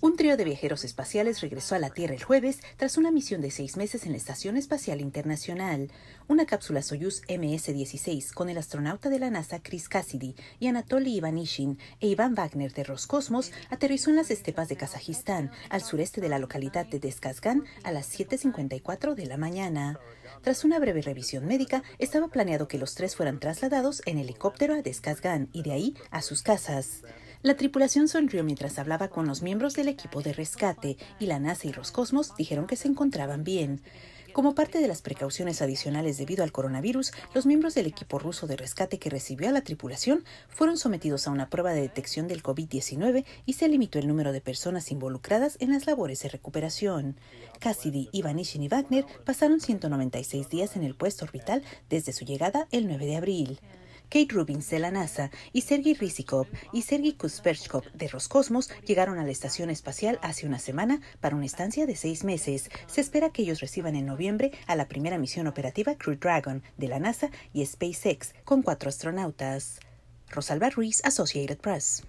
Un trío de viajeros espaciales regresó a la Tierra el jueves tras una misión de seis meses en la Estación Espacial Internacional. Una cápsula Soyuz MS-16 con el astronauta de la NASA Chris Cassidy y Anatoly Ivanishin e Iván Wagner de Roscosmos aterrizó en las estepas de Kazajistán, al sureste de la localidad de Deskazgan, a las 7.54 de la mañana. Tras una breve revisión médica, estaba planeado que los tres fueran trasladados en helicóptero a Deskazgan y de ahí a sus casas. La tripulación sonrió mientras hablaba con los miembros del equipo de rescate y la NASA y Roscosmos dijeron que se encontraban bien. Como parte de las precauciones adicionales debido al coronavirus, los miembros del equipo ruso de rescate que recibió a la tripulación fueron sometidos a una prueba de detección del COVID-19 y se limitó el número de personas involucradas en las labores de recuperación. Cassidy, Ivanishin y Wagner pasaron 196 días en el puesto orbital desde su llegada el 9 de abril. Kate Rubins de la NASA y Sergei Rizikov y Sergei Kuzperchkov de Roscosmos llegaron a la Estación Espacial hace una semana para una estancia de seis meses. Se espera que ellos reciban en noviembre a la primera misión operativa Crew Dragon de la NASA y SpaceX con cuatro astronautas. Rosalba Ruiz, Associated Press.